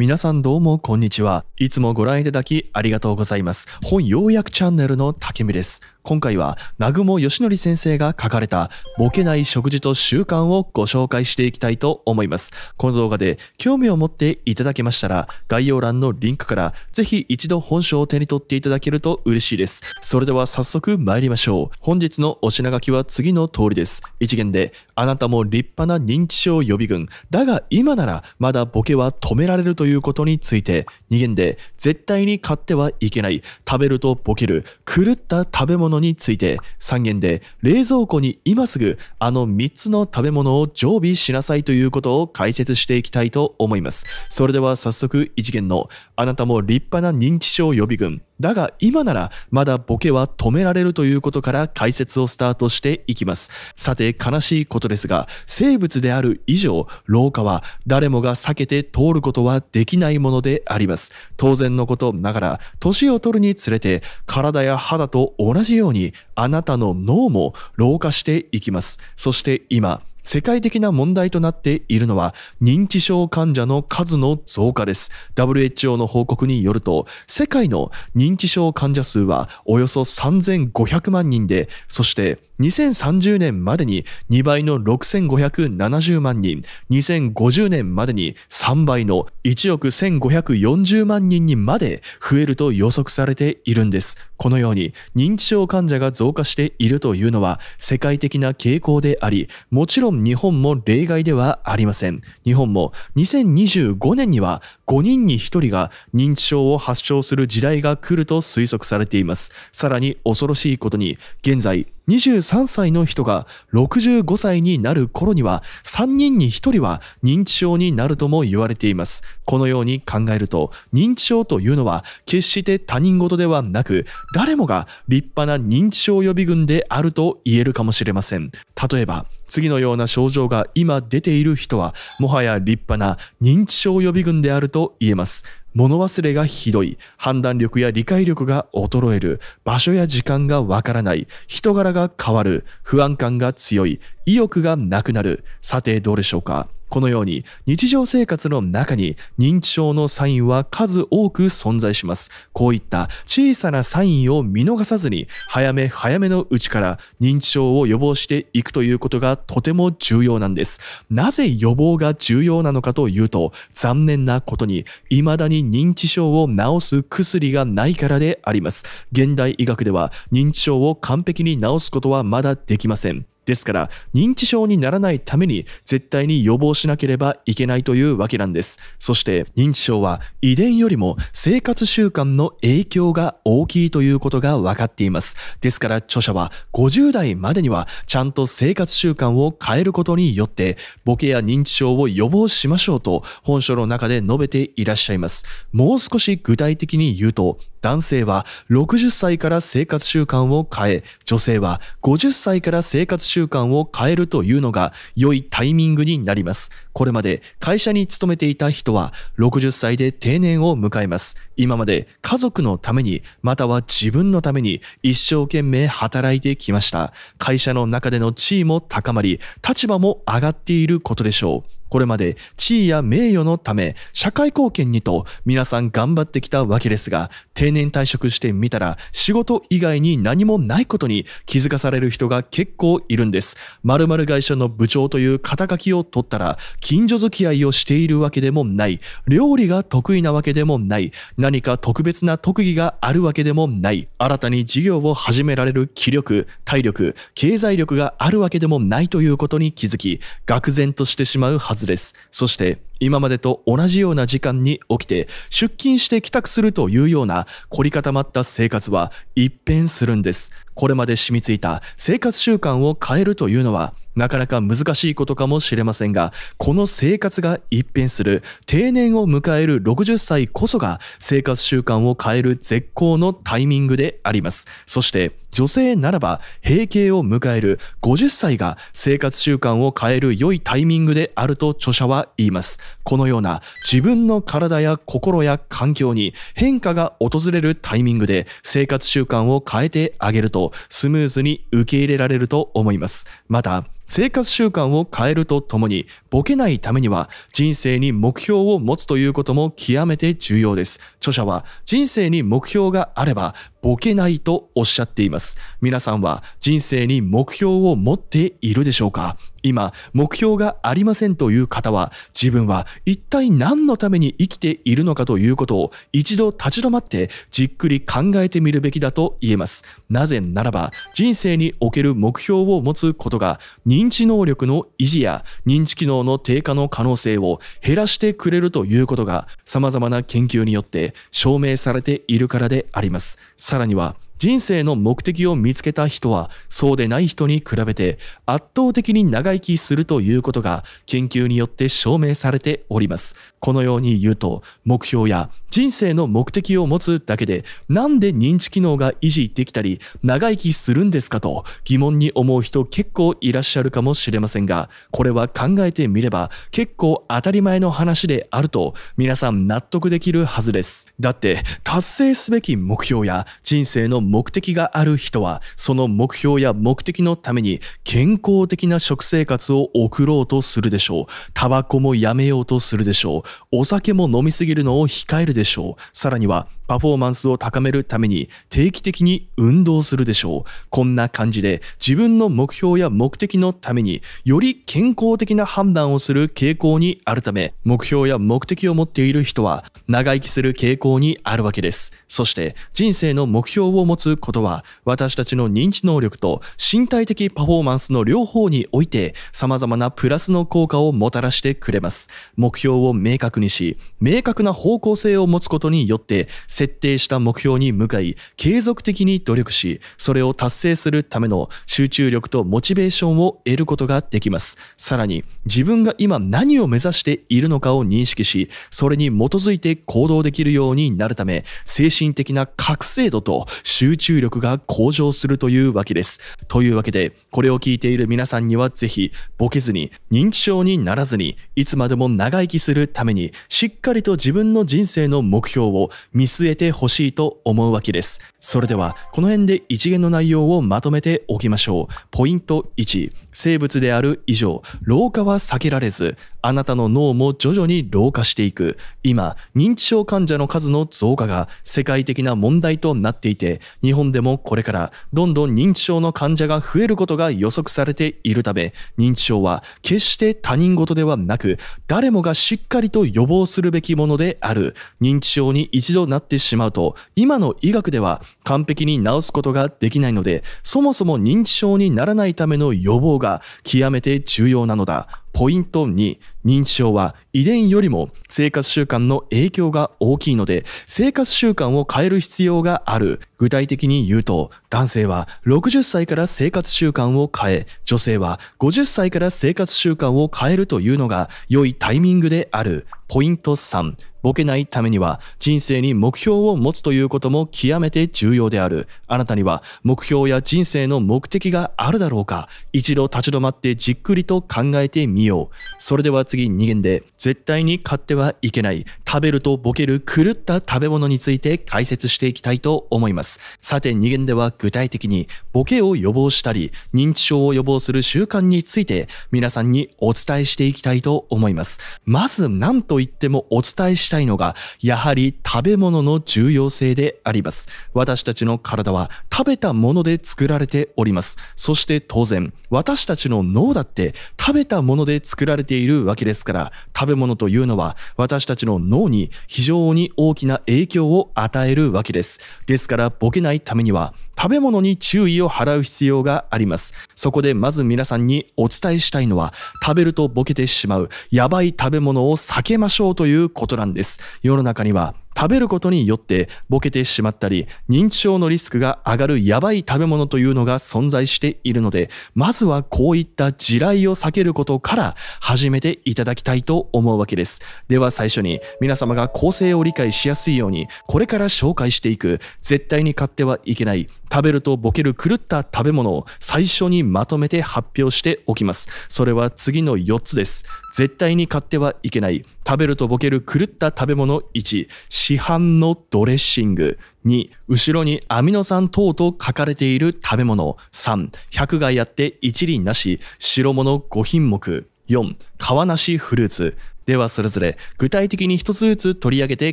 皆さんどうもこんにちは。いつもご覧いただきありがとうございます。本要約チャンネルの竹見です。今回は南雲義則先生が書かれたボケない食事と習慣をご紹介していきたいと思います。この動画で興味を持っていただけましたら概要欄のリンクからぜひ一度本書を手に取っていただけると嬉しいです。それでは早速参りましょう。本日のお品書きは次の通りです。一元であなたも立派な認知症予備軍。だが今ならまだボケは止められるということについて2元で絶対に買ってはいけない。食べるとボケる。狂った食べ物物について3元で冷蔵庫に今すぐあの3つの食べ物を常備しなさいということを解説していきたいと思います。それでは早速1元のあなたも立派な認知症予備軍だが今ならまだボケは止められるということから解説をスタートしていきます。さて悲しいことですが生物である以上老化は誰もが避けて通ることはできないものであります。当然のことながら年を取るにつれて体や肌と同じようにあなたの脳も老化していきます。そして今世界的な問題となっているのは認知症患者の数の増加です。WHO の報告によると、世界の認知症患者数はおよそ3500万人で、そして2030年までに2倍の6570万人、2050年までに3倍の1億1540万人にまで増えると予測されているんです。このように認知症患者が増加しているというのは世界的な傾向であり、もちろん日本も例外ではありません。日本も2025年には5人に1人が認知症を発症する時代が来ると推測されています。さらに恐ろしいことに現在23歳の人が65歳になる頃には3人に1人は認知症になるとも言われています。このように考えると認知症というのは決して他人事ではなく誰もが立派な認知症予備軍であると言えるかもしれません。例えば次のような症状が今出ている人はもはや立派な認知症予備軍であると言えます。物忘れがひどい、判断力や理解力が衰える、場所や時間がわからない、人柄が変わる、不安感が強い、意欲がなくなる。さてどうでしょうかこのように日常生活の中に認知症のサインは数多く存在します。こういった小さなサインを見逃さずに早め早めのうちから認知症を予防していくということがとても重要なんです。なぜ予防が重要なのかというと残念なことに未だに認知症を治す薬がないからであります。現代医学では認知症を完璧に治すことはまだできません。ですから認知症にならないために絶対に予防しなければいけないというわけなんですそして認知症は遺伝よりも生活習慣の影響が大きいということが分かっていますですから著者は50代までにはちゃんと生活習慣を変えることによってボケや認知症を予防しましょうと本書の中で述べていらっしゃいますもう少し具体的に言うと男性は60歳から生活習慣を変え、女性は50歳から生活習慣を変えるというのが良いタイミングになります。これまで会社に勤めていた人は60歳で定年を迎えます。今まで家族のために、または自分のために一生懸命働いてきました。会社の中での地位も高まり、立場も上がっていることでしょう。これまで地位や名誉のため社会貢献にと皆さん頑張ってきたわけですが定年退職してみたら仕事以外に何もないことに気づかされる人が結構いるんです〇〇会社の部長という肩書きを取ったら近所付き合いをしているわけでもない料理が得意なわけでもない何か特別な特技があるわけでもない新たに事業を始められる気力体力経済力があるわけでもないということに気づき愕然としてしまうはずずです。そして、今までと同じような時間に起きて出勤して帰宅するというような凝り固まった生活は一変するんです。これまで染みついた生活習慣を変えるというのはなかなか難しいことかもしれませんが、この生活が一変する定年を迎える60歳こそが生活習慣を変える絶好のタイミングであります。そして女性ならば閉経を迎える50歳が生活習慣を変える良いタイミングであると著者は言います。このような自分の体や心や環境に変化が訪れるタイミングで生活習慣を変えてあげるとスムーズに受け入れられると思います。また、生活習慣を変えるとともに、ボケないためには人生に目標を持つということも極めて重要です。著者は人生に目標があれば、ボケないとおっしゃっています。皆さんは人生に目標を持っているでしょうか今、目標がありませんという方は、自分は一体何のために生きているのかということを一度立ち止まってじっくり考えてみるべきだと言えます。なぜならば、人生における目標を持つことが、認知能力の維持や認知機能の低下の可能性を減らしてくれるということが、様々な研究によって証明されているからであります。さらには、人生の目的を見つけた人はそうでない人に比べて圧倒的に長生きするということが研究によって証明されております。このように言うと目標や人生の目的を持つだけでなんで認知機能が維持できたり長生きするんですかと疑問に思う人結構いらっしゃるかもしれませんがこれは考えてみれば結構当たり前の話であると皆さん納得できるはずです。だって達成すべき目標や人生の目的がある人はその目標や目的のために健康的な食生活を送ろうとするでしょうタバコもやめようとするでしょうお酒も飲みすぎるのを控えるでしょうさらにはパフォーマンスを高めるために定期的に運動するでしょう。こんな感じで自分の目標や目的のためにより健康的な判断をする傾向にあるため、目標や目的を持っている人は長生きする傾向にあるわけです。そして人生の目標を持つことは私たちの認知能力と身体的パフォーマンスの両方において様々なプラスの効果をもたらしてくれます。目標を明確にし、明確な方向性を持つことによって設定した目標に向かい継続的に努力しそれを達成するための集中力とモチベーションを得ることができますさらに自分が今何を目指しているのかを認識しそれに基づいて行動できるようになるため精神的な覚醒度と集中力が向上するというわけですというわけでこれを聞いている皆さんにはぜひボケずに認知症にならずにいつまでも長生きするためにしっかりと自分の人生の目標を見据ええてほしいと思うわけです。それでは、この辺で一元の内容をまとめておきましょう。ポイント1、生物である以上、老化は避けられず、あなたの脳も徐々に老化していく。今、認知症患者の数の増加が世界的な問題となっていて、日本でもこれからどんどん認知症の患者が増えることが予測されているため、認知症は決して他人事ではなく、誰もがしっかりと予防するべきものである。認知症に一度なってしまうと、今の医学では完璧に治すことができないので、そもそも認知症にならないための予防が極めて重要なのだ。ポイント2、認知症は遺伝よりも生活習慣の影響が大きいので、生活習慣を変える必要がある。具体的に言うと、男性は60歳から生活習慣を変え、女性は50歳から生活習慣を変えるというのが良いタイミングである。ポイント3、ボケないためには人生に目標を持つということも極めて重要である。あなたには目標や人生の目的があるだろうか一度立ち止まってじっくりと考えてみよう。それでは次2限で絶対に勝ってはいけない食べるとボケる狂った食べ物について解説していきたいと思います。さて、2限では具体的にボケを予防したり、認知症を予防する習慣について皆さんにお伝えしていきたいと思います。まず何と言ってもお伝えしたいのが、やはり食べ物の重要性であります。私たちの体は食べたもので作られております。そして当然、私たちの脳だって食べたもので作られているわけですから、食べ物というのは私たちの脳脳に非常に大きな影響を与えるわけです。ですからボケないためには食べ物に注意を払う必要がありますそこでまず皆さんにお伝えしたいのは食べるとボケてしまうやばい食べ物を避けましょうということなんです世の中には食べることによってボケてしまったり認知症のリスクが上がるやばい食べ物というのが存在しているのでまずはこういった地雷を避けることから始めていただきたいと思うわけですでは最初に皆様が構成を理解しやすいようにこれから紹介していく絶対に買ってはいけない食べるとボケる狂った食べ物を最初にまとめて発表しておきます。それは次の4つです。絶対に買ってはいけない。食べるとボケる狂った食べ物1、市販のドレッシング。2、後ろにアミノ酸等と書かれている食べ物。3、100害あって一輪なし。白物5品目。4、皮なしフルーツ。ではそれぞれ具体的に一つずつ取り上げて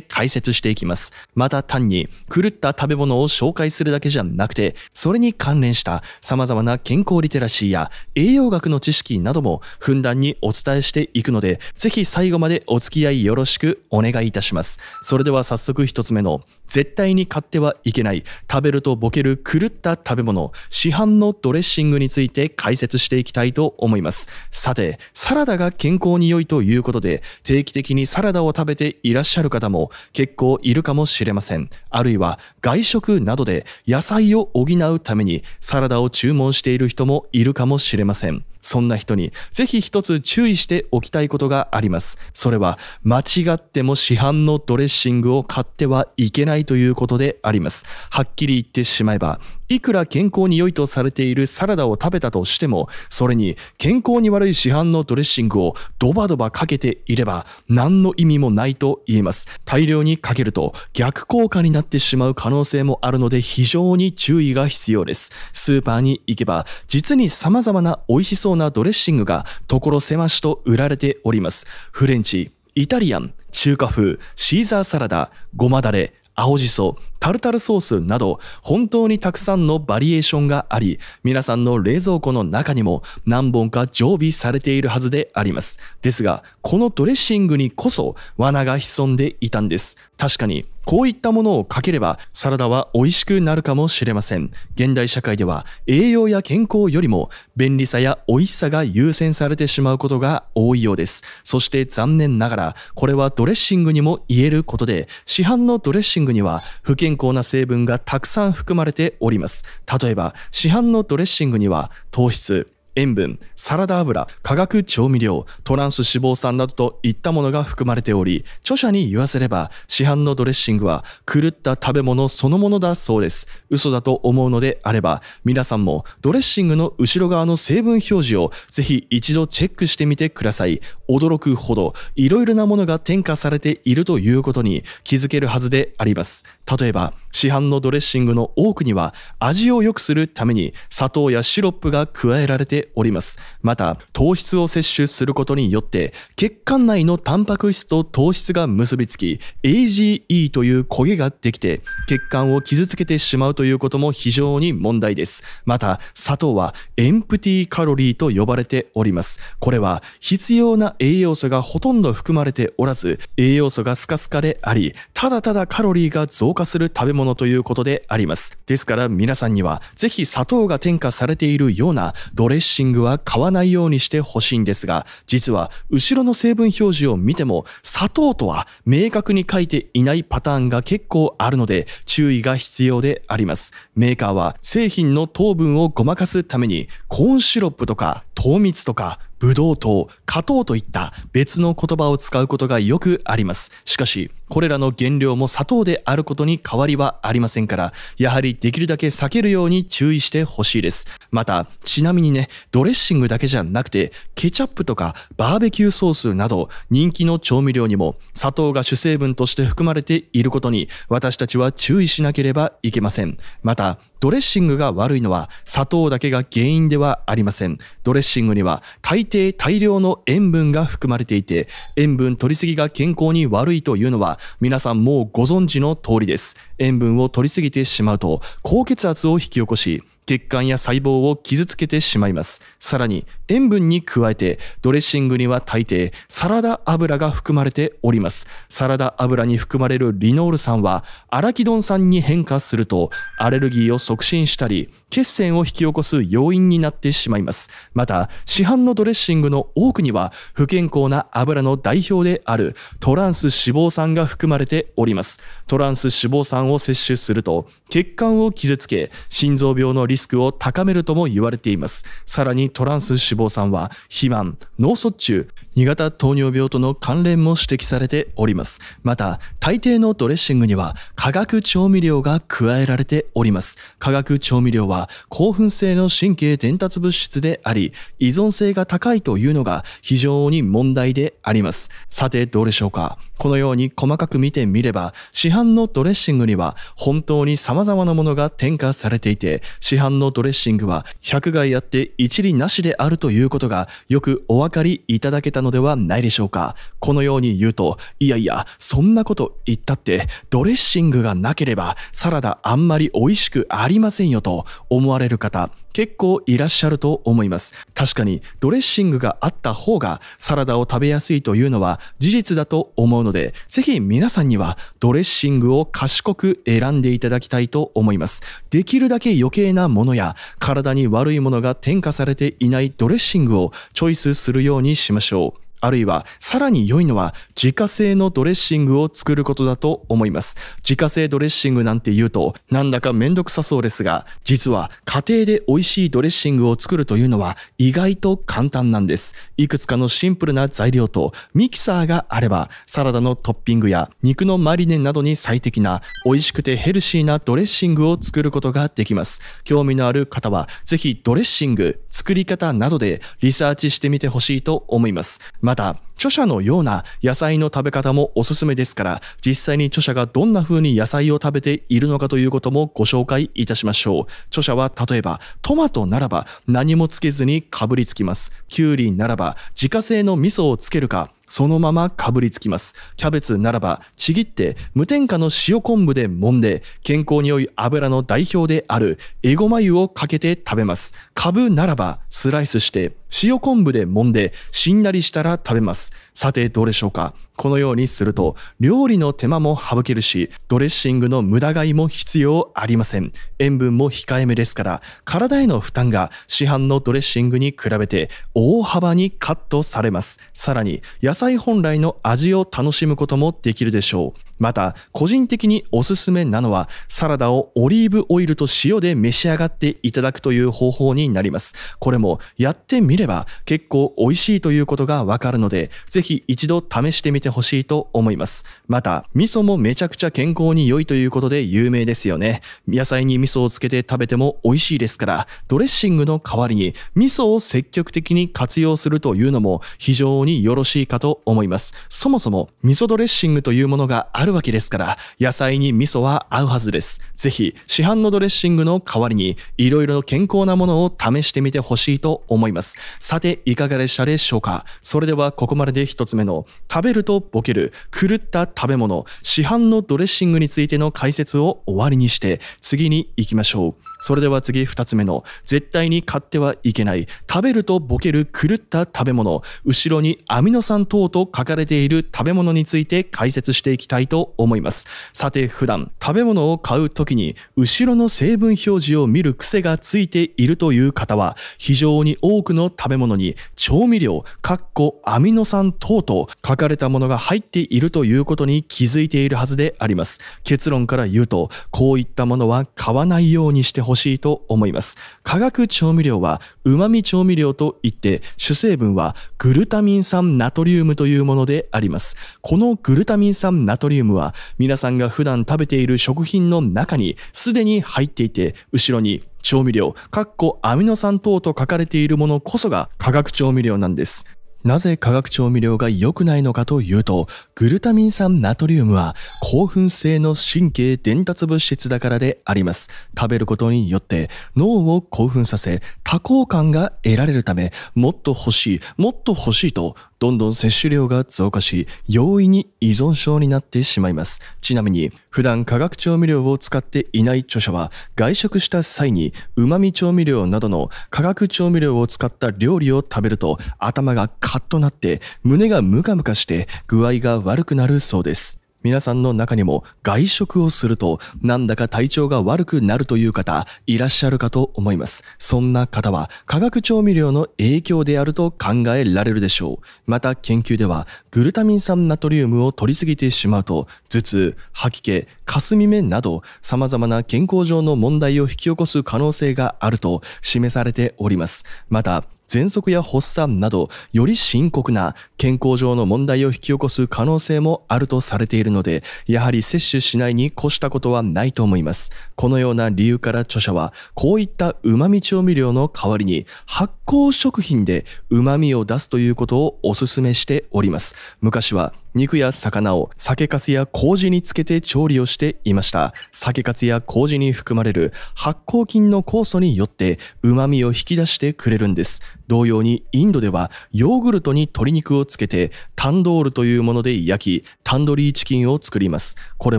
解説していきます。また単に狂った食べ物を紹介するだけじゃなくて、それに関連した様々な健康リテラシーや栄養学の知識などもふんだんにお伝えしていくので、ぜひ最後までお付き合いよろしくお願いいたします。それでは早速一つ目の絶対に買ってはいけない食べるとボケる狂った食べ物市販のドレッシングについて解説していきたいと思いますさてサラダが健康に良いということで定期的にサラダを食べていらっしゃる方も結構いるかもしれませんあるいは外食などで野菜を補うためにサラダを注文している人もいるかもしれませんそんな人にぜひ一つ注意しておきたいことがあります。それは間違っても市販のドレッシングを買ってはいけないということであります。はっきり言ってしまえばいくら健康に良いとされているサラダを食べたとしても、それに健康に悪い市販のドレッシングをドバドバかけていれば何の意味もないと言えます。大量にかけると逆効果になってしまう可能性もあるので非常に注意が必要です。スーパーに行けば実に様々な美味しそうなドレッシングが所狭しと売られております。フレンチ、イタリアン、中華風、シーザーサラダ、ごまだれ、青じそ、タルタルソースなど本当にたくさんのバリエーションがあり皆さんの冷蔵庫の中にも何本か常備されているはずでありますですがこのドレッシングにこそ罠が潜んでいたんです確かにこういったものをかければサラダは美味しくなるかもしれません現代社会では栄養や健康よりも便利さや美味しさが優先されてしまうことが多いようですそして残念ながらこれはドレッシングにも言えることで市販のドレッシングには不健健康な成分がたくさん含まれております例えば市販のドレッシングには糖質塩分、サラダ油、化学調味料、トランス脂肪酸などといったものが含まれており、著者に言わせれば、市販のドレッシングは狂った食べ物そのものだそうです。嘘だと思うのであれば、皆さんもドレッシングの後ろ側の成分表示をぜひ一度チェックしてみてください。驚くほど、いろいろなものが添加されているということに気づけるはずであります。例えば、市販のドレッシングの多くには、味を良くするために砂糖やシロップが加えられてております。また、糖質を摂取することによって、血管内のタンパク質と糖質が結びつき、AGE という焦げができて、血管を傷つけてしまうということも非常に問題です。また、砂糖はエンプティカロリーと呼ばれております。これは必要な栄養素がほとんど含まれておらず、栄養素がスカスカであり、ただただカロリーが増加する食べ物ということであります。ですから皆さんには、ぜひ砂糖が添加されているようなドレッシングシングは買わないようにしてほしいんですが、実は後ろの成分表示を見ても、砂糖とは明確に書いていないパターンが結構あるので、注意が必要であります。メーカーは製品の糖分をごまかすために、コーンシロップとか糖蜜とかブドウ糖、果糖といった別の言葉を使うことがよくあります。しかし、これらの原料も砂糖であることに変わりはありませんから、やはりできるだけ避けるように注意してほしいです。また、ちなみにね、ドレッシングだけじゃなくて、ケチャップとかバーベキューソースなど、人気の調味料にも砂糖が主成分として含まれていることに、私たちは注意しなければいけません。また、ドレッシングが悪いのは砂糖だけが原因ではありませんドレッシングには大抵大量の塩分が含まれていて塩分取りすぎが健康に悪いというのは皆さんもうご存知の通りです塩分を取りすぎてしまうと高血圧を引き起こし血管や細胞を傷つけてしまいますさらに塩分に加えてドレッシングには大抵サラダ油が含まれておりますサラダ油に含まれるリノール酸はアラキドン酸に変化するとアレルギーを促進したり血栓を引き起こす要因になってしまいますまた市販のドレッシングの多くには不健康な油の代表であるトランス脂肪酸が含まれておりますトランス脂肪酸を摂取すると血管を傷つけ心臓病のリスクを高めるとも言われていますさらにトランス脂肪酸は肥満脳卒中2型糖尿病との関連も指摘されておりますまた大抵のドレッシングには化学調味料が加えられております化学調味料は興奮性の神経伝達物質であり依存性が高いというのが非常に問題でありますさてどうでしょうかこのように細かく見てみれば市販のドレッシングには本当に様々なものが添加されていて、市販のドレッシングは100害あって一理なしであるということがよくお分かりいただけたのではないでしょうか。このように言うと、いやいや、そんなこと言ったって、ドレッシングがなければサラダあんまり美味しくありませんよと思われる方、結構いらっしゃると思います。確かにドレッシングがあった方がサラダを食べやすいというのは事実だと思うので、ぜひ皆さんにはドレッシングを賢く選んでいただきたいと思います。できるだけ余計なものや体に悪いものが添加されていないドレッシングをチョイスするようにしましょう。あるいはさらに良いのは自家製のドレッシングを作ることだと思います。自家製ドレッシングなんて言うとなんだかめんどくさそうですが、実は家庭で美味しいドレッシングを作るというのは意外と簡単なんです。いくつかのシンプルな材料とミキサーがあればサラダのトッピングや肉のマリネなどに最適な美味しくてヘルシーなドレッシングを作ることができます。興味のある方はぜひドレッシング作り方などでリサーチしてみてほしいと思います。また、著者のような野菜の食べ方もおすすめですから、実際に著者がどんな風に野菜を食べているのかということもご紹介いたしましょう。著者は例えば、トマトならば何もつけずにかぶりつきます。きゅうりならば自家製の味噌をつけるか、そのままかぶりつきます。キャベツならば、ちぎって、無添加の塩昆布で揉んで、健康に良い油の代表である、エゴマ油をかけて食べます。カブならば、スライスして、塩昆布で揉んでしんなりしたら食べます。さてどうでしょうかこのようにすると料理の手間も省けるしドレッシングの無駄買いも必要ありません。塩分も控えめですから体への負担が市販のドレッシングに比べて大幅にカットされます。さらに野菜本来の味を楽しむこともできるでしょう。また個人的におすすめなのはサラダをオリーブオイルと塩で召し上がっていただくという方法になりますこれもやってみれば結構美味しいということがわかるのでぜひ一度試してみてほしいと思いますまた味噌もめちゃくちゃ健康に良いということで有名ですよね野菜に味噌をつけて食べても美味しいですからドレッシングの代わりに味噌を積極的に活用するというのも非常によろしいかと思いますそもそも味噌ドレッシングというものがあるるわけですから、野菜に味噌は合うはずです。ぜひ、市販のドレッシングの代わりに、いろいろ健康なものを試してみてほしいと思います。さて、いかがでしたでしょうかそれでは、ここまでで1つ目の、食べるとボケる、狂った食べ物、市販のドレッシングについての解説を終わりにして、次に行きましょう。それでは次2つ目の絶対に買ってはいけない食べるとボケる狂った食べ物後ろにアミノ酸等と書かれている食べ物について解説していきたいと思いますさて普段食べ物を買う時に後ろの成分表示を見る癖がついているという方は非常に多くの食べ物に調味料かっこアミノ酸等と書かれたものが入っているということに気づいているはずであります結論から言うとこういったものは買わないようにしてほしいと思います。化学調味料は旨味調味料といって主成分はグルタミン酸ナトリウムというものであります。このグルタミン酸ナトリウムは皆さんが普段食べている食品の中にすでに入っていて後ろに調味料、かっこアミノ酸等と書かれているものこそが化学調味料なんです。なぜ化学調味料が良くないのかというと、グルタミン酸ナトリウムは興奮性の神経伝達物質だからであります。食べることによって脳を興奮させ、多幸感が得られるため、もっと欲しい、もっと欲しいとどんどん摂取量が増加し、容易に依存症になってしまいます。ちなみに、普段化学調味料を使っていない著者は、外食した際に旨味調味料などの化学調味料を使った料理を食べると、頭がカッとなって、胸がムカムカして具合が悪くなるそうです。皆さんの中にも外食をするとなんだか体調が悪くなるという方いらっしゃるかと思います。そんな方は化学調味料の影響であると考えられるでしょう。また研究ではグルタミン酸ナトリウムを取りすぎてしまうと頭痛、吐き気、霞目など様々な健康上の問題を引き起こす可能性があると示されております。また喘息や発作など、より深刻な健康上の問題を引き起こす可能性もあるとされているので、やはり接種しないに越したことはないと思います。このような理由から著者は、こういった旨味調味料の代わりに、発酵食品で旨味を出すということをお勧めしております。昔は肉や魚を酒粕や麹につけて調理をしていました。酒粕や麹に含まれる発酵菌の酵素によって旨味を引き出してくれるんです。同様にインドではヨーグルトに鶏肉をつけてタンドールというもので焼きタンドリーチキンを作りますこれ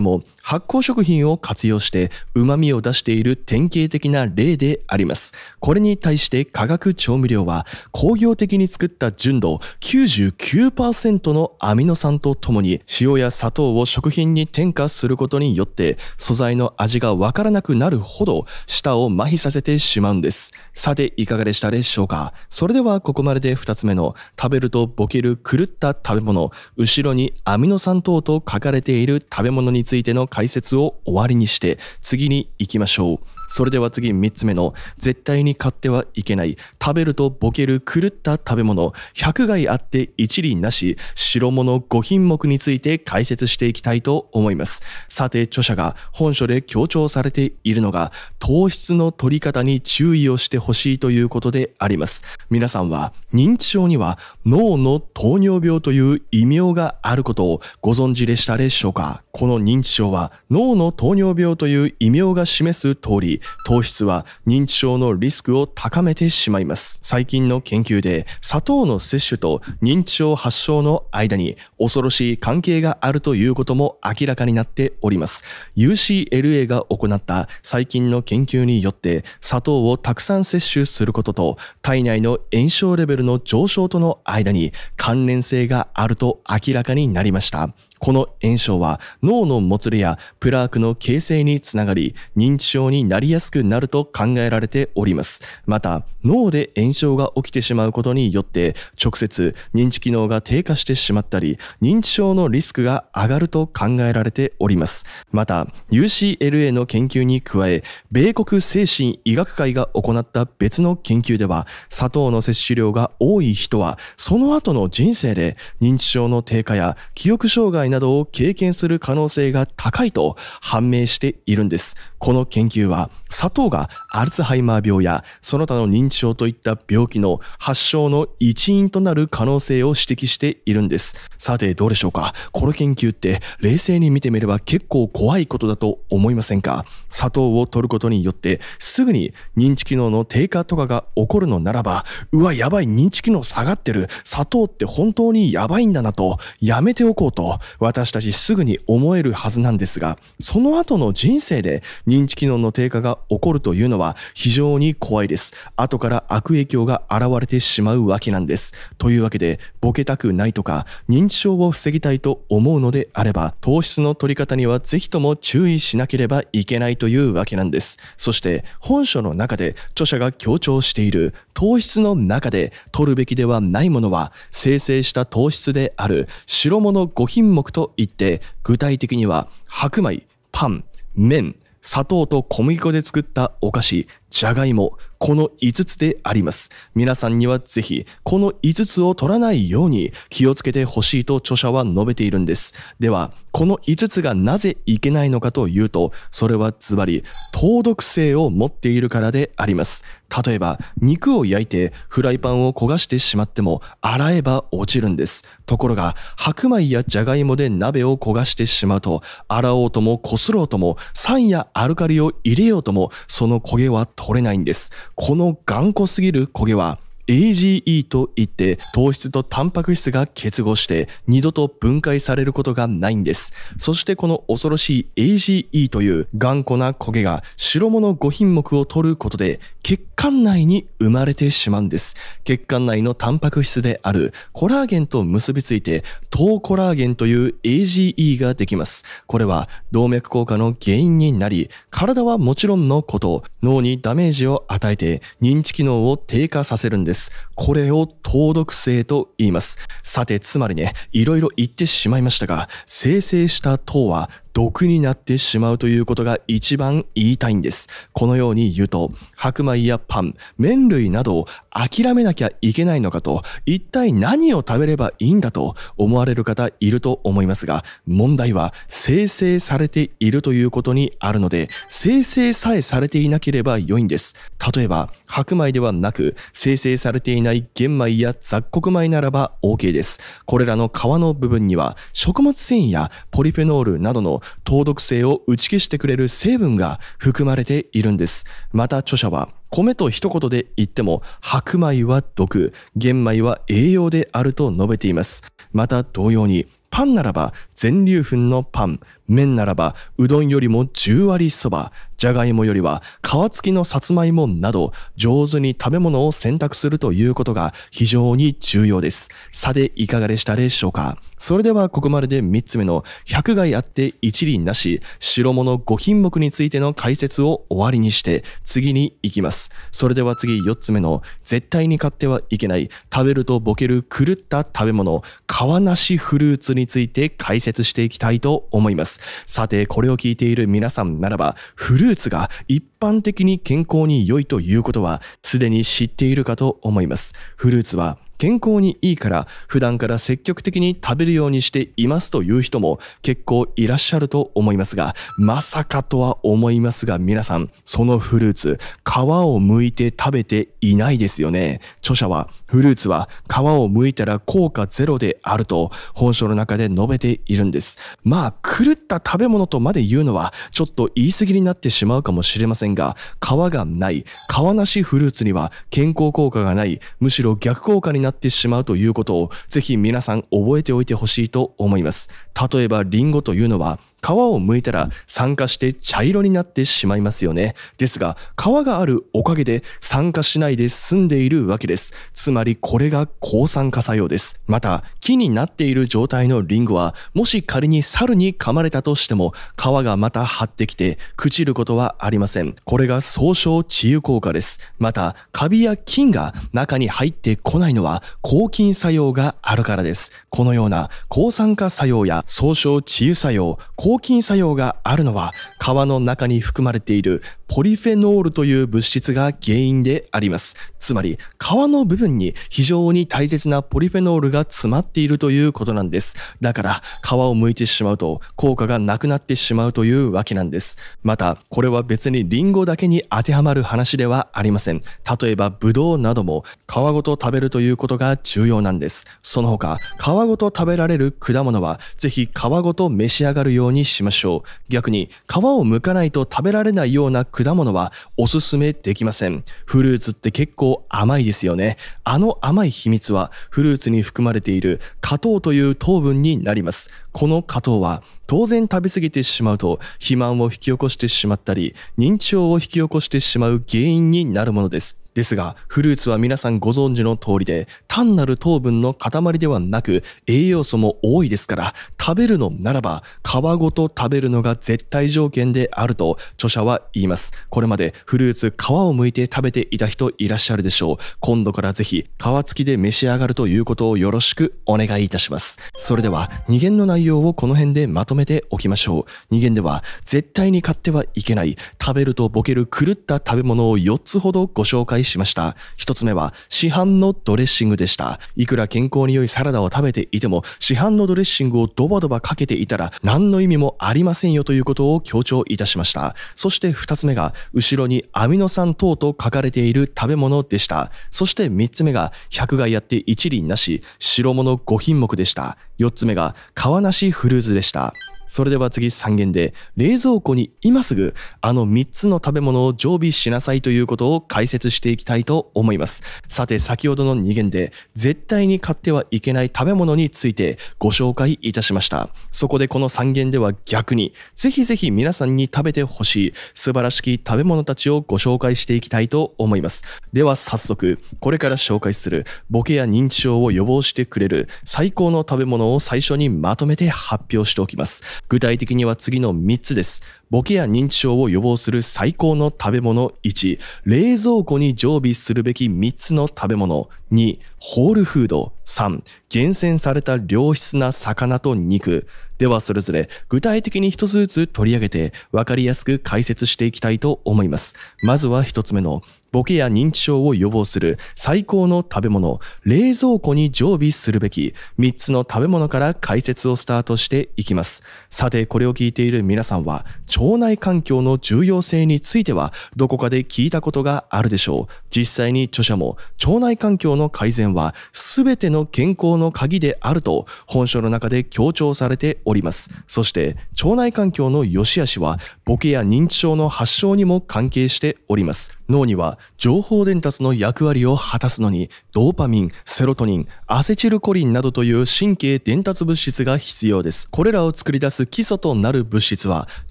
も発酵食品を活用して旨味を出している典型的な例でありますこれに対して化学調味料は工業的に作った純度99%のアミノ酸とともに塩や砂糖を食品に添加することによって素材の味がわからなくなるほど舌を麻痺させてしまうんですさていかがでしたでしょうかそれではここまでで2つ目の食べるとボケる狂った食べ物後ろにアミノ酸等と書かれている食べ物についての解説を終わりにして次に行きましょうそれでは次3つ目の絶対に買ってはいけない食べるとボケる狂った食べ物100害あって一理なし白物5品目について解説していきたいと思いますさて著者が本書で強調されているのが糖質の取り方に注意をしてほしいということであります皆さんは認知症には脳の糖尿病という異名があることをご存知でしたでしょうかこの認知症は脳の糖尿病という異名が示す通り糖質は認知症のリスクを高めてしまいます最近の研究で砂糖の摂取と認知症発症の間に恐ろしい関係があるということも明らかになっております UCLA が行った最近の研究によって砂糖をたくさん摂取することと体内の炎症レベルの上昇との間に関連性があると明らかになりましたこの炎症は脳のもつれやプラークの形成につながり認知症になりやすくなると考えられております。また、脳で炎症が起きてしまうことによって、直接認知機能が低下してしまったり、認知症のリスクが上がると考えられております。また、UCLA の研究に加え、米国精神医学会が行った別の研究では、砂糖の摂取量が多い人は、その後の人生で認知症の低下や記憶障害などを経験する可能性が高いと判明しているんです。この研究は砂糖がアルツハイマー病やその他の認知症といった病気の発症の一因となる可能性を指摘しているんです。さてどうでしょうかこの研究って冷静に見てみれば結構怖いことだと思いませんか砂糖を取ることによってすぐに認知機能の低下とかが起こるのならば、うわ、やばい認知機能下がってる。砂糖って本当にやばいんだなと、やめておこうと私たちすぐに思えるはずなんですが、その後の人生で認知機能の低下がが起こるというのは非常に怖いです。後から悪影響が現れてしまうわけなんです。というわけで、ボケたくないとか、認知症を防ぎたいと思うのであれば、糖質の取り方にはぜひとも注意しなければいけないというわけなんです。そして、本書の中で著者が強調している糖質の中で取るべきではないものは、生成した糖質である白物5品目といって、具体的には白米、パン、麺、砂糖と小麦粉で作ったお菓子じゃがいも、この5つであります。皆さんにはぜひ、この5つを取らないように気をつけてほしいと著者は述べているんです。では、この5つがなぜいけないのかというと、それはズバリ、糖毒性を持っているからであります。例えば、肉を焼いてフライパンを焦がしてしまっても、洗えば落ちるんです。ところが、白米やじゃがいもで鍋を焦がしてしまうと、洗おうともこすろうとも、酸やアルカリを入れようとも、その焦げは取れないんです。この頑固すぎる焦げは AGE といって糖質とタンパク質が結合して二度と分解されることがないんです。そしてこの恐ろしい AGE という頑固な焦げが白物5品目を取ることで血管内に生まれてしまうんです。血管内のタンパク質であるコラーゲンと結びついて糖コラーゲンという AGE ができます。これは動脈硬化の原因になり、体はもちろんのこと、脳にダメージを与えて認知機能を低下させるんです。。これを糖毒性と言います。さて、つまりね、いろいろ言ってしまいましたが、生成した糖は毒になってしまうということが一番言いたいんです。このように言うと、白米やパン、麺類などを諦めなきゃいけないのかと、一体何を食べればいいんだと思われる方いると思いますが、問題は生成されているということにあるので、生成さえされていなければ良いんです。例えば、白米ではなく、生成されていない玄米や雑穀米ならば OK です。これらの皮の部分には、食物繊維やポリフェノールなどの糖毒性を打ち消してくれる成分が含まれているんです。また著者は、米と一言で言っても白米は毒、玄米は栄養であると述べています。また同様に、パンならば全粒粉のパン、麺ならばうどんよりも十割そばじゃがいもよりは皮付きのさつまいもなど上手に食べ物を選択するということが非常に重要ですさていかがでしたでしょうかそれではここまでで3つ目の百害あって一理なし白物5品目についての解説を終わりにして次に行きますそれでは次4つ目の絶対に買ってはいけない食べるとボケる狂った食べ物皮なしフルーツについて解説していきたいと思います。さて、これを聞いている皆さんならば、フルーツが一般的に健康に良いということは、すでに知っているかと思います。フルーツは健康にいいから普段から積極的に食べるようにしていますという人も結構いらっしゃると思いますが、まさかとは思いますが皆さん、そのフルーツ、皮を剥いて食べていないですよね。著者は、フルーツは皮を剥いたら効果ゼロであると本書の中で述べているんです。まあ、狂った食べ物とまで言うのはちょっと言い過ぎになってしまうかもしれませんが、皮がない、皮なしフルーツには健康効果がない、むしろ逆効果にななってしまうということをぜひ皆さん覚えておいてほしいと思います。例えばリンゴというのは皮を剥いたら酸化して茶色になってしまいますよね。ですが、皮があるおかげで酸化しないで済んでいるわけです。つまりこれが抗酸化作用です。また、木になっている状態のリンゴは、もし仮に猿に噛まれたとしても、皮がまた張ってきて、朽ちることはありません。これが総称治癒効果です。また、カビや菌が中に入ってこないのは、抗菌作用があるからです。このような抗酸化作用や総称治癒作用、抗菌作用があるのは皮の中に含まれているポリフェノールという物質が原因でありますつまり皮の部分に非常に大切なポリフェノールが詰まっているということなんですだから皮を剥いてしまうと効果がなくなってしまうというわけなんですまたこれは別にリンゴだけに当てはまる話ではありません例えばブドウなども皮ごと食べるということが重要なんですその他皮ごと食べられる果物はぜひ皮ごと召し上がるようににしましょう。逆に皮を剥かないと食べられないような果物はおすすめできません。フルーツって結構甘いですよね。あの甘い秘密はフルーツに含まれている果糖という糖分になります。この果糖は当然食べ過ぎてしまうと肥満を引き起こしてしまったり認知症を引き起こしてしまう原因になるものです。ですが、フルーツは皆さんご存知の通りで、単なる糖分の塊ではなく、栄養素も多いですから、食べるのならば、皮ごと食べるのが絶対条件であると、著者は言います。これまでフルーツ皮を剥いて食べていた人いらっしゃるでしょう。今度からぜひ、皮付きで召し上がるということをよろしくお願いいたします。それでは、2元の内容をこの辺でまとめておきましょう。2元では、絶対に買ってはいけない、食べるとボケる狂った食べ物を4つほどご紹介ししました。一つ目は、市販のドレッシングでした。いくら健康に良いサラダを食べていても、市販のドレッシングをドバドバかけていたら、何の意味もありませんよということを強調いたしました。そして二つ目が、後ろにアミノ酸等と書かれている食べ物でした。そして三つ目が、百害やって一輪なし、白物5品目でした。四つ目が、皮なしフルーツでした。それでは次3限で、冷蔵庫に今すぐあの3つの食べ物を常備しなさいということを解説していきたいと思います。さて、先ほどの2限で、絶対に買ってはいけない食べ物についてご紹介いたしました。そこでこの3限では逆に、ぜひぜひ皆さんに食べてほしい素晴らしき食べ物たちをご紹介していきたいと思います。では早速、これから紹介するボケや認知症を予防してくれる最高の食べ物を最初にまとめて発表しておきます。具体的には次の3つです。ボケや認知症を予防する最高の食べ物1、冷蔵庫に常備するべき3つの食べ物2、ホールフード3、厳選された良質な魚と肉。ではそれぞれ具体的に1つずつ取り上げて分かりやすく解説していきたいと思います。まずは1つ目のボケや認知症を予防する最高の食べ物、冷蔵庫に常備するべき3つの食べ物から解説をスタートしていきます。さて、これを聞いている皆さんは、腸内環境の重要性についてはどこかで聞いたことがあるでしょう。実際に著者も腸内環境の改善は全ての健康の鍵であると本書の中で強調されております。そして腸内環境の良し悪しはボケや認知症の発症にも関係しております。脳には情報伝達の役割を果たすのにドーパミン、セロトニン、アセチルコリンなどという神経伝達物質が必要です。これらを作り出す基礎となる物質は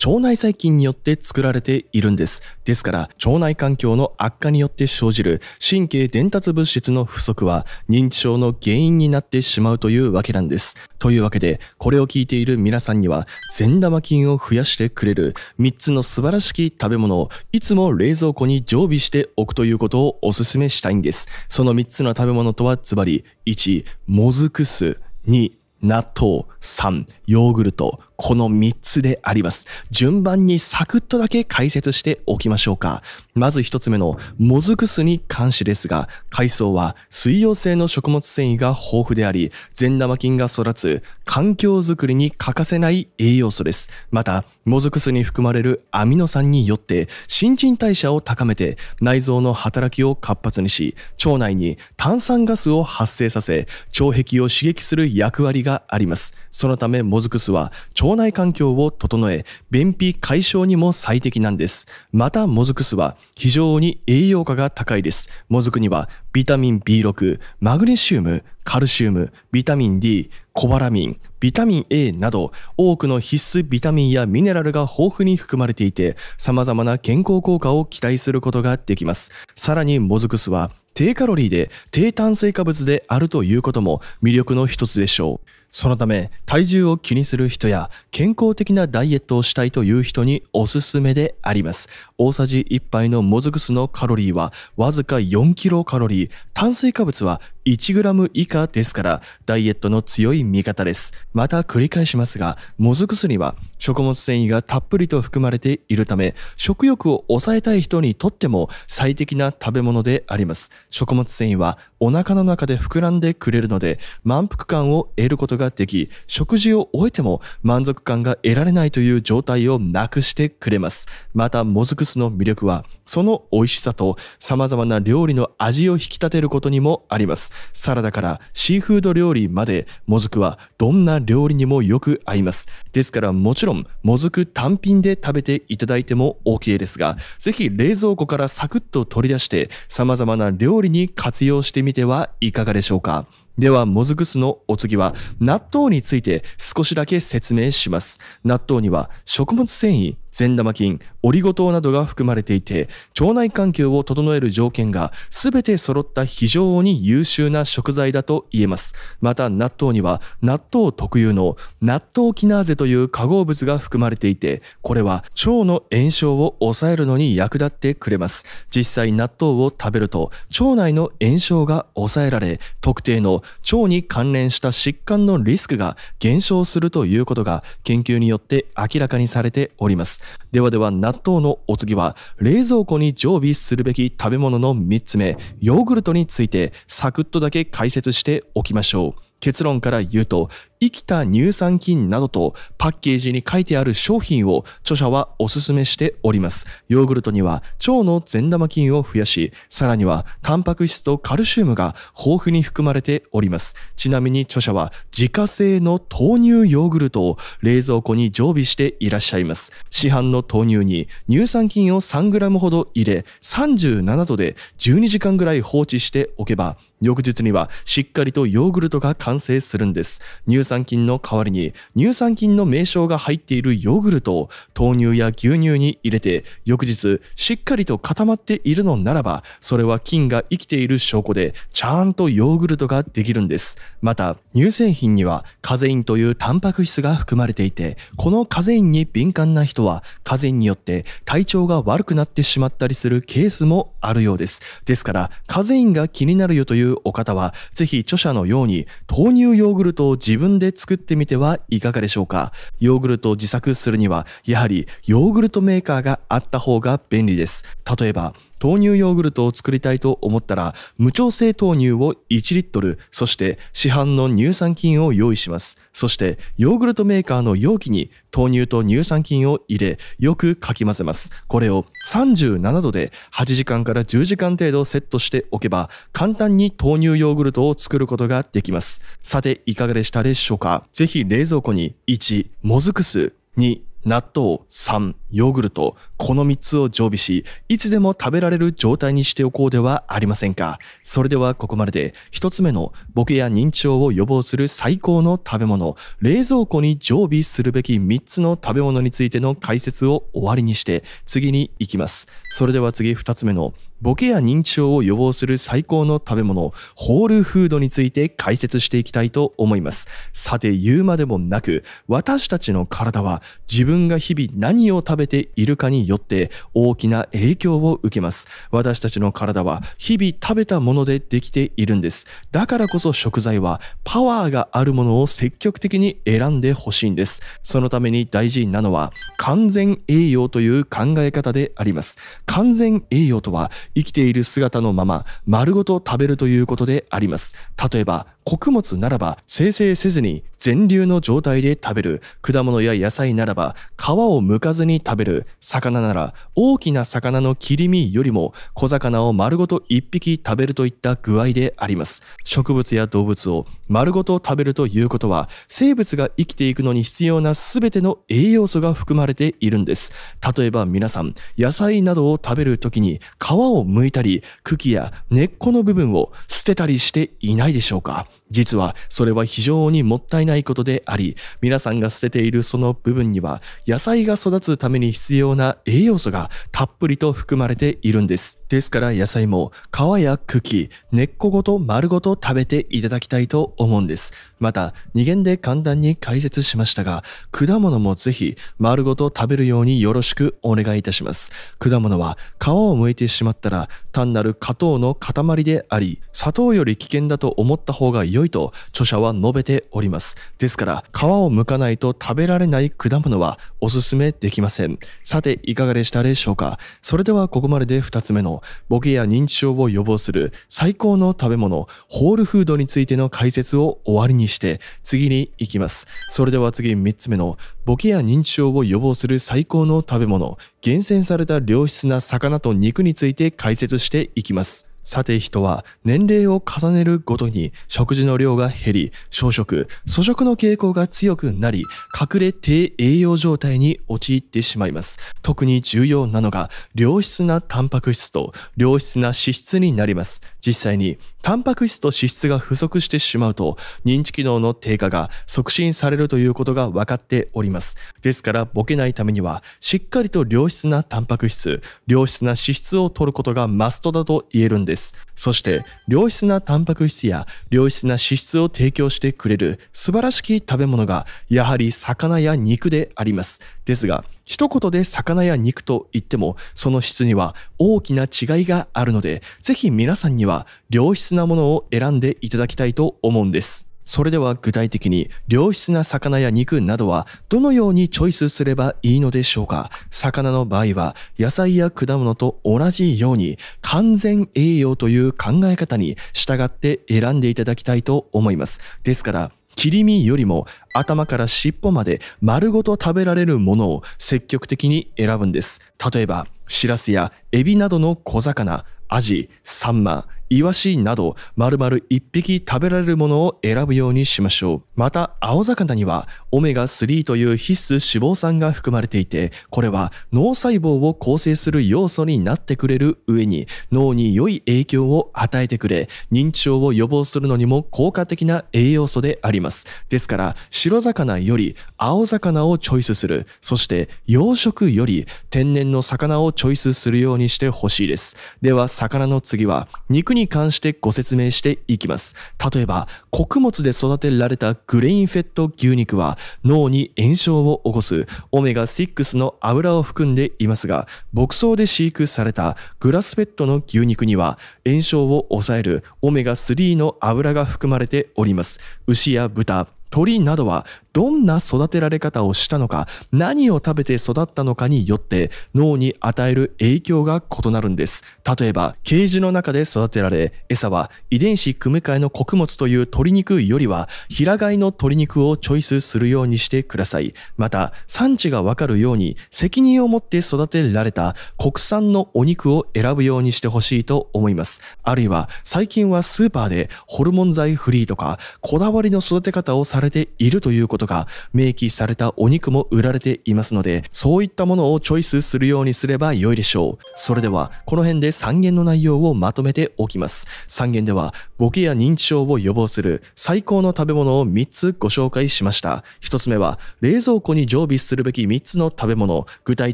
腸内細菌によって作られているんです。ですから腸内環境の悪化によって生じる神経伝達物質の不足は認知症の原因になってしまうというわけなんです。というわけでこれを聞いている皆さんには善玉菌を増やしてくれる3つの素晴らしき食べ物をいつも冷蔵庫に常備備しておくということをお勧めしたいんです。その3つの食べ物とはズバリ、1、もずく酢、2、納豆、3、ヨーグルト、この3つであります。順番にサクッとだけ解説しておきましょうか。まず1つ目のもずく酢に関しですが、海藻は水溶性の食物繊維が豊富であり、善玉菌が育つ環境づくりに欠かせない栄養素です。また、もずく酢に含まれるアミノ酸によって、新陳代謝を高めて内臓の働きを活発にし、腸内に炭酸ガスを発生させ、腸壁を刺激する役割があります。そのため、もずく酢は腸腸内環境を整え、便秘解消にも最適なんです。また、もずく酢は非常に栄養価が高いです。もずくにはビタミン B6、マグネシウム、カルシウム、ビタミン D、コバラミン、ビタミン A など多くの必須ビタミンやミネラルが豊富に含まれていて様々な健康効果を期待することができます。さらにもずく酢は低カロリーで低炭水化物であるということも魅力の一つでしょう。そのため体重を気にする人や健康的なダイエットをしたいという人におすすめであります。大さじ1杯のもずく酢のカロリーはわずか4キロカロリー、炭水化物は 1g 以下ですからダイエットの強い味方です。また繰り返しますが、もずく酢には食物繊維がたっぷりと含まれているため、食欲を抑えたい人にとっても最適な食べ物であります。食物繊維はお腹の中で膨らんでくれるので、満腹感を得ることができ、食事を終えても満足感が得られないという状態をなくしてくれます。また、もずく酢の魅力は、その美味しさと様々な料理の味を引き立てることにもあります。サラダからシーフード料理までもずくはどんな料理にもよく合いますですからもちろんもずく単品で食べていただいても OK ですがぜひ冷蔵庫からサクッと取り出して様々な料理に活用してみてはいかがでしょうかでは、もずく酢のお次は、納豆について少しだけ説明します。納豆には食物繊維、善玉菌、オリゴ糖などが含まれていて、腸内環境を整える条件が全て揃った非常に優秀な食材だと言えます。また納豆には納豆特有の納豆キナーゼという化合物が含まれていて、これは腸の炎症を抑えるのに役立ってくれます。実際納豆を食べると腸内の炎症が抑えられ、特定の腸に関連した疾患のリスクが減少するということが研究によって明らかにされております。。ではでは納豆のお次は、冷蔵庫に常備するべき食べ物の3つ目、ヨーグルトについてサクッとだけ解説しておきましょう。結論から言うと、生きた乳酸菌などとパッケージに書いてある商品を著者はおすすめしております。ヨーグルトには腸の善玉菌を増やし、さらにはタンパク質とカルシウムが豊富に含まれております。ちなみに著者は自家製の豆乳ヨーグルトを冷蔵庫に常備していらっしゃいます。市販の豆乳に乳酸菌を 3g ほど入れ、37度で12時間ぐらい放置しておけば、翌日にはしっかりとヨーグルトが完成するんです。乳酸菌の代わりに乳酸菌の名称が入っているヨーグルトを豆乳や牛乳に入れて翌日しっかりと固まっているのならばそれは菌が生きている証拠でちゃんとヨーグルトができるんですまた乳製品にはカゼインというタンパク質が含まれていてこのカゼインに敏感な人はカゼインによって体調が悪くなってしまったりするケースもあるようですですからカゼインが気になるよというお方はぜひ著者のように豆乳ヨーグルトを自分で作ってみてはいかがでしょうかヨーグルトを自作するにはやはりヨーグルトメーカーがあった方が便利です例えば豆乳ヨーグルトを作りたいと思ったら、無調整豆乳を1リットル、そして市販の乳酸菌を用意します。そして、ヨーグルトメーカーの容器に豆乳と乳酸菌を入れ、よくかき混ぜます。これを37度で8時間から10時間程度セットしておけば、簡単に豆乳ヨーグルトを作ることができます。さて、いかがでしたでしょうかぜひ冷蔵庫に1、もずく酢、2、納豆3、ヨーグルト、この3つを常備し、いつでも食べられる状態にしておこうではありませんか。それではここまでで、1つ目のボケや認知症を予防する最高の食べ物、冷蔵庫に常備するべき3つの食べ物についての解説を終わりにして、次に行きます。それでは次2つ目の、ボケや認知症を予防する最高の食べ物、ホールフードについて解説していきたいと思います。さて、言うまでもなく、私たちの体は自分が日々何を食べているかによって大きな影響を受けます。私たちの体は日々食べたものでできているんです。だからこそ食材はパワーがあるものを積極的に選んでほしいんです。そのために大事なのは完全栄養という考え方であります。完全栄養とは生きている姿のまま丸ごと食べるということであります。例えば穀物ならば生成せずに全粒の状態で食べる果物や野菜ならば皮を剥かずに食べる魚なら大きな魚の切り身よりも小魚を丸ごと1匹食べるといった具合であります植物や動物を丸ごと食べるということは生物が生きていくのに必要な全ての栄養素が含まれているんです例えば皆さん野菜などを食べる時に皮を剥いたり茎や根っこの部分を捨てたりしていないでしょうか実はそれは非常にもったいないことであり、皆さんが捨てているその部分には、野菜が育つために必要な栄養素がたっぷりと含まれているんです。ですから野菜も皮や茎、根っこごと丸ごと食べていただきたいと思うんです。また、二元で簡単に解説しましたが、果物もぜひ丸ごと食べるようによろしくお願いいたします。果物は皮を剥いてしまったら単なる果糖の塊であり、砂糖より危険だと思った方が良いと著者は述べております。ですから、皮を剥かないと食べられない果物はおすすめできません。さて、いかがでしたでしょうかそれではここまでで二つ目の、ボケや認知症を予防する最高の食べ物、ホールフードについての解説を終わりにして次に行きます。それでは次3つ目のボケや認知症を予防する最高の食べ物、厳選された良質な魚と肉について解説していきます。さて人は年齢を重ねるごとに食事の量が減り、小食、粗食の傾向が強くなり、隠れ低栄養状態に陥ってしまいます。特に重要なのが良質なタンパク質と良質な脂質になります。実際にタンパク質と脂質が不足してしまうと認知機能の低下が促進されるということが分かっておりますですからボケないためにはしっかりと良質なタンパク質良質な脂質を取ることがマストだと言えるんですそして良質なタンパク質や良質な脂質を提供してくれる素晴らしき食べ物がやはり魚や肉でありますですが、一言で魚や肉と言っても、その質には大きな違いがあるので、ぜひ皆さんには良質なものを選んでいただきたいと思うんです。それでは具体的に良質な魚や肉などはどのようにチョイスすればいいのでしょうか魚の場合は野菜や果物と同じように完全栄養という考え方に従って選んでいただきたいと思います。ですから切り身よりも頭から尻尾まで丸ごと食べられるものを積極的に選ぶんです例えばしらすやエビなどの小魚アジサンマイワシなど丸々一匹食べられるものを選ぶようにしましょうまた青魚にはオメガ3という必須脂肪酸が含まれていてこれは脳細胞を構成する要素になってくれる上に脳に良い影響を与えてくれ認知症を予防するのにも効果的な栄養素でありますですから白魚より青魚をチョイスするそして養殖より天然の魚をチョイスするようにしてほしいですでは魚の次は肉にに関してご説明していきます。例えば、穀物で育てられたグレインフェット牛肉は脳に炎症を起こすオメガ6の油を含んでいますが、牧草で飼育されたグラスフェットの牛肉には炎症を抑えるオメガ3の油が含まれております。牛や豚、鳥などはどんな育てられ方をしたのか何を食べて育ったのかによって脳に与える影響が異なるんです例えばケージの中で育てられ餌は遺伝子組み換えの穀物という鶏肉よりは平飼いの鶏肉をチョイスするようにしてくださいまた産地がわかるように責任を持って育てられた国産のお肉を選ぶようにしてほしいと思いますあるいは最近はスーパーでホルモン剤フリーとかこだわりの育て方をされているということことが明記されたお肉も売られていますので、そういったものをチョイスするようにすれば良いでしょう。それでは、この辺で3元の内容をまとめておきます。3元では、ボケや認知症を予防する最高の食べ物を3つご紹介しました。1つ目は、冷蔵庫に常備するべき3つの食べ物。具体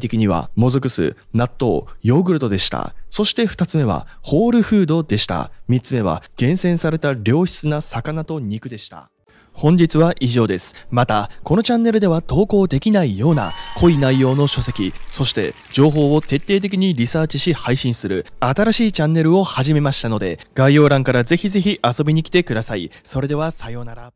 的には、もずく酢、納豆、ヨーグルトでした。そして2つ目は、ホールフードでした。3つ目は、厳選された良質な魚と肉でした。本日は以上です。また、このチャンネルでは投稿できないような濃い内容の書籍、そして情報を徹底的にリサーチし配信する新しいチャンネルを始めましたので、概要欄からぜひぜひ遊びに来てください。それではさようなら。